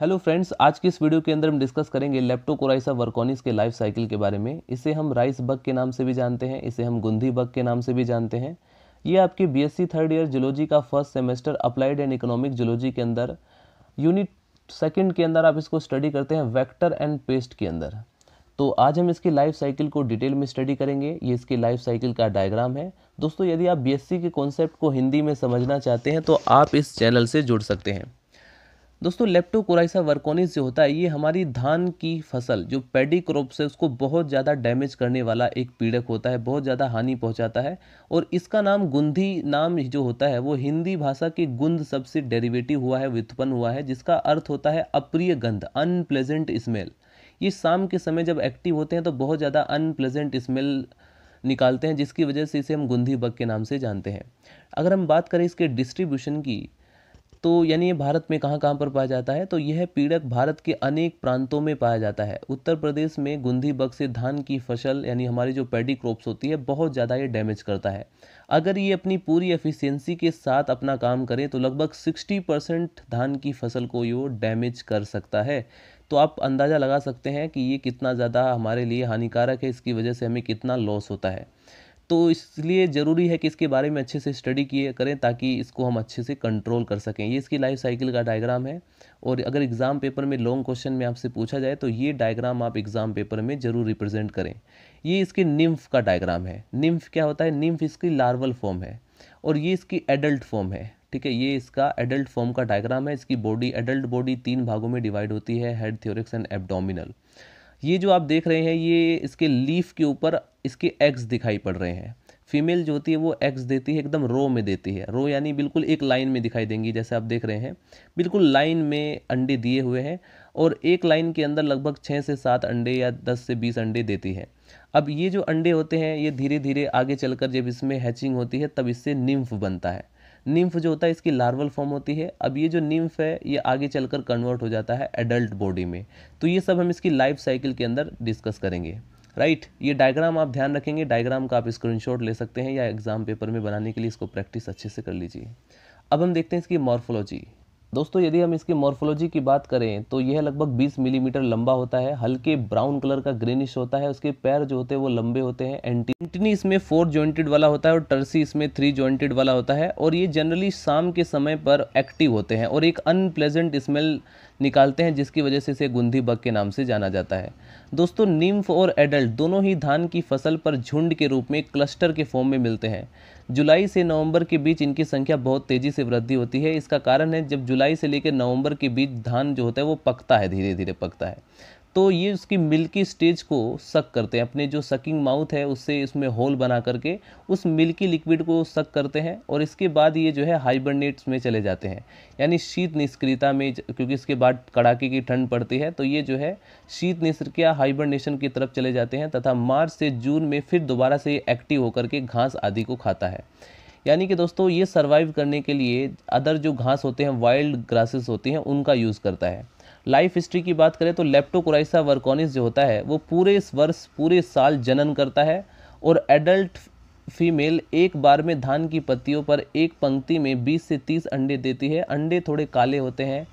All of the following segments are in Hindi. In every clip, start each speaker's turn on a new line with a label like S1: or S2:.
S1: हेलो फ्रेंड्स आज की इस वीडियो के अंदर हम डिस्कस करेंगे लेप्टोकोराइसा वर्कोनिस के लाइफ साइकिल के बारे में इसे हम राइस बग के नाम से भी जानते हैं इसे हम गुंधी बग के नाम से भी जानते हैं ये आपके बीएससी थर्ड ईयर जियोलॉजी का first semester applied and economic geology के अंदर यूनिट सेकेंड के अंदर आप इसको स्टडी करते हैं वैक्टर एंड पेस्ट के अंदर तो आज हम इसकी लाइफ साइकिल को डिटेल में स्टडी करेंगे ये इसकी लाइफ साइकिल का डायग्राम है दोस्तों यदि आप बी के कॉन्सेप्ट को हिंदी में समझना चाहते हैं तो आप इस चैनल से जुड़ सकते हैं दोस्तों लेप्टोकोराइसा वर्कोनिस जो होता है ये हमारी धान की फसल जो पेडी क्रॉप्स है उसको बहुत ज़्यादा डैमेज करने वाला एक पीड़क होता है बहुत ज़्यादा हानि पहुंचाता है और इसका नाम गुंधी नाम जो होता है वो हिंदी भाषा के गुंध सबसे डेरिवेटिव हुआ है उत्पन्न हुआ है जिसका अर्थ होता है अप्रिय गंध अनप्लेजेंट स्मेल ये शाम के समय जब एक्टिव होते हैं तो बहुत ज़्यादा अनप्लेजेंट स्मेल निकालते हैं जिसकी वजह से इसे हम गुंधी बग के नाम से जानते हैं अगर हम बात करें इसके डिस्ट्रीब्यूशन की तो यानी ये भारत में कहाँ कहाँ पर पाया जाता है तो यह पीड़क भारत के अनेक प्रांतों में पाया जाता है उत्तर प्रदेश में गुंधी बग से धान की फसल यानी हमारी जो पैडी क्रॉप्स होती है बहुत ज़्यादा ये डैमेज करता है अगर ये अपनी पूरी एफिशिएंसी के साथ अपना काम करे तो लगभग सिक्सटी परसेंट धान की फसल को ये डैमेज कर सकता है तो आप अंदाज़ा लगा सकते हैं कि ये कितना ज़्यादा हमारे लिए हानिकारक है इसकी वजह से हमें कितना लॉस होता है तो इसलिए ज़रूरी है कि इसके बारे में अच्छे से स्टडी किए करें ताकि इसको हम अच्छे से कंट्रोल कर सकें ये इसकी लाइफ साइकिल का डायग्राम है और अगर एग्ज़ाम पेपर में लॉन्ग क्वेश्चन में आपसे पूछा जाए तो ये डायग्राम आप एग्ज़ाम पेपर में ज़रूर रिप्रेजेंट करें ये इसके निम्फ का डायग्राम है निम्फ क्या होता है निम्फ इसकी लार्वल फॉर्म है और ये इसकी एडल्ट फॉर्म है ठीक है ये इसका एडल्ट फॉर्म का डायग्राम है इसकी बॉडी एडल्ट बॉडी तीन भागों में डिवाइड होती है हेड थ्योरिक्स एंड एबडोमिनल ये जो आप देख रहे हैं ये इसके लीफ के ऊपर इसके एग्स दिखाई पड़ रहे हैं फीमेल जो होती है वो एग्स देती है एकदम रो में देती है रो यानी बिल्कुल एक लाइन में दिखाई देंगी जैसे आप देख रहे हैं बिल्कुल लाइन में अंडे दिए हुए हैं और एक लाइन के अंदर लगभग छः से सात अंडे या दस से बीस अंडे देती है अब ये जो अंडे होते हैं ये धीरे धीरे आगे चलकर जब इसमें हैचिंग होती है तब इससे निम्फ बनता है निम्फ जो होता है इसकी लार्वल फॉर्म होती है अब ये जो निम्फ है ये आगे चलकर कन्वर्ट हो जाता है एडल्ट बॉडी में तो ये सब हम इसकी लाइफ साइकिल के अंदर डिस्कस करेंगे राइट right, ये डायग्राम आप ध्यान रखेंगे डायग्राम का आप स्क्रीनशॉट ले सकते हैं या एग्ज़ाम पेपर में बनाने के लिए इसको प्रैक्टिस अच्छे से कर लीजिए अब हम देखते हैं इसकी मॉर्फोलॉजी दोस्तों यदि हम इसकी मॉर्फोलॉजी की बात करें तो यह लगभग 20 मिलीमीटर लंबा होता है हल्के ब्राउन कलर का ग्रीनिश होता है उसके पैर जो होते हैं वो लंबे होते हैं एंटीनी इसमें फोर जॉइंटेड वाला होता है और टर्सी इसमें थ्री जॉइंटेड वाला होता है और ये जनरली शाम के समय पर एक्टिव होते हैं और एक अनप्लेजेंट स्मेल निकालते हैं जिसकी वजह से इसे गुंधी बग के नाम से जाना जाता है दोस्तों निम्फ और एडल्ट दोनों ही धान की फसल पर झुंड के रूप में क्लस्टर के फॉर्म में मिलते हैं जुलाई से नवंबर के बीच इनकी संख्या बहुत तेज़ी से वृद्धि होती है इसका कारण है जब जुलाई से लेकर नवंबर के बीच धान जो होता है वो पकता है धीरे धीरे पकता है तो ये उसकी मिल्की स्टेज को सक करते हैं अपने जो सकिंग माउथ है उससे इसमें होल बना करके उस मिल्की लिक्विड को सक करते हैं और इसके बाद ये जो है हाइबरनेट्स में चले जाते हैं यानी शीत निष्क्रियता में क्योंकि इसके बाद कड़ाके की ठंड पड़ती है तो ये जो है शीत निष्क्रिया हाइबरनेशन की तरफ चले जाते हैं तथा मार्च से जून में फिर दोबारा से ये एक्टिव होकर के घास आदि को खाता है यानी कि दोस्तों ये सर्वाइव करने के लिए अदर जो घास होते हैं वाइल्ड ग्रासेस होती हैं उनका यूज़ करता है लाइफ हिस्ट्री की बात करें तो लेप्टोकोराइसा वर्कोनिस जो होता है वो पूरे इस वर्ष पूरे साल जनन करता है और एडल्ट फीमेल एक बार में धान की पत्तियों पर एक पंक्ति में 20 से 30 अंडे देती है अंडे थोड़े काले होते हैं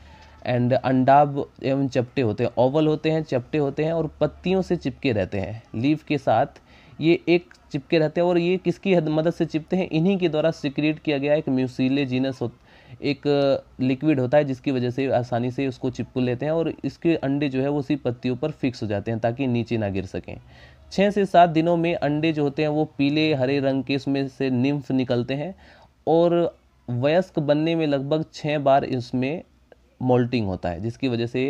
S1: एंड अंडाब एवं चपटे होते हैं ओवल होते हैं चपटे होते हैं और पत्तियों से चिपके रहते हैं लीव के साथ ये एक चिपके रहते हैं और ये किसकी मदद से चिपते हैं इन्हीं के द्वारा सिक्रिएट किया गया एक म्यूसीले जीनस एक लिक्विड होता है जिसकी वजह से आसानी से उसको चिपकू लेते हैं और इसके अंडे जो है वो उसी पत्तियों पर फिक्स हो जाते हैं ताकि नीचे ना गिर सकें छः से सात दिनों में अंडे जो होते हैं वो पीले हरे रंग के इसमें से निम्फ निकलते हैं और वयस्क बनने में लगभग छः बार इसमें मोल्टिंग होता है जिसकी वजह से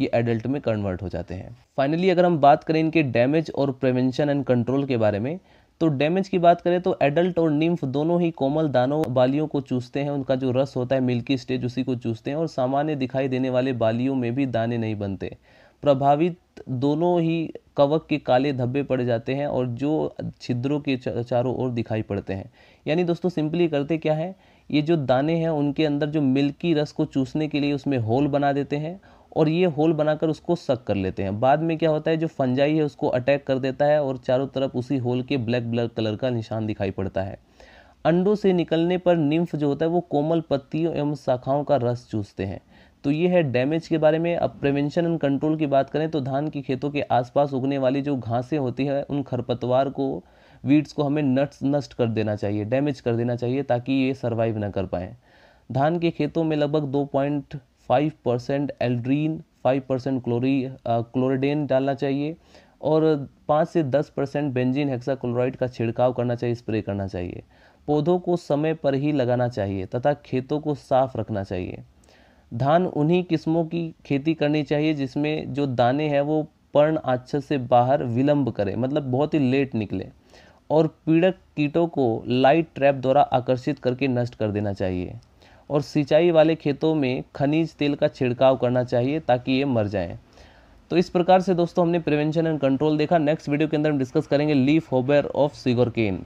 S1: ये एडल्ट में कन्वर्ट हो जाते हैं फाइनली अगर हम बात करें इनके डैमेज और प्रिवेंशन एंड कंट्रोल के बारे में तो डैमेज की बात करें तो एडल्ट और निम्फ दोनों ही कोमल दानों बालियों को चूसते हैं उनका जो रस होता है मिल्की स्टेज उसी को चूसते हैं और सामान्य दिखाई देने वाले बालियों में भी दाने नहीं बनते प्रभावित दोनों ही कवक के काले धब्बे पड़ जाते हैं और जो छिद्रों के चारों ओर दिखाई पड़ते हैं यानी दोस्तों सिंपली करते क्या है ये जो दाने हैं उनके अंदर जो मिल्की रस को चूसने के लिए उसमें होल बना देते हैं और ये होल बनाकर उसको सक कर लेते हैं बाद में क्या होता है जो फंजाई है उसको अटैक कर देता है और चारों तरफ उसी होल के ब्लैक ब्लैक कलर का निशान दिखाई पड़ता है अंडों से निकलने पर निम्फ जो होता है वो कोमल पत्तियों एवं शाखाओं का रस चूसते हैं तो ये है डैमेज के बारे में अब प्रिवेंशन एंड कंट्रोल की बात करें तो धान के खेतों के आसपास उगने वाली जो घासें होती है उन खरपतवार को वीड्स को हमें नट्स नष्ट कर देना चाहिए डैमेज कर देना चाहिए ताकि ये सर्वाइव ना कर पाएँ धान के खेतों में लगभग दो point five percent aldrin five percent क्लोरी क्लोरिडेन डालना चाहिए और पाँच से दस परसेंट हेक्सा हेक्साक्लोराइड का छिड़काव करना चाहिए स्प्रे करना चाहिए पौधों को समय पर ही लगाना चाहिए तथा खेतों को साफ रखना चाहिए धान उन्हीं किस्मों की खेती करनी चाहिए जिसमें जो दाने हैं वो पर्ण अच्छे से बाहर विलंब करें मतलब बहुत ही लेट निकले और पीड़क कीटों को लाइट ट्रैप द्वारा आकर्षित करके नष्ट कर देना चाहिए और सिंचाई वाले खेतों में खनिज तेल का छिड़काव करना चाहिए ताकि ये मर जाएँ तो इस प्रकार से दोस्तों हमने प्रिवेंशन एंड कंट्रोल देखा नेक्स्ट वीडियो के अंदर हम डिस्कस करेंगे लीफ होबर ऑफ सिगोरकेन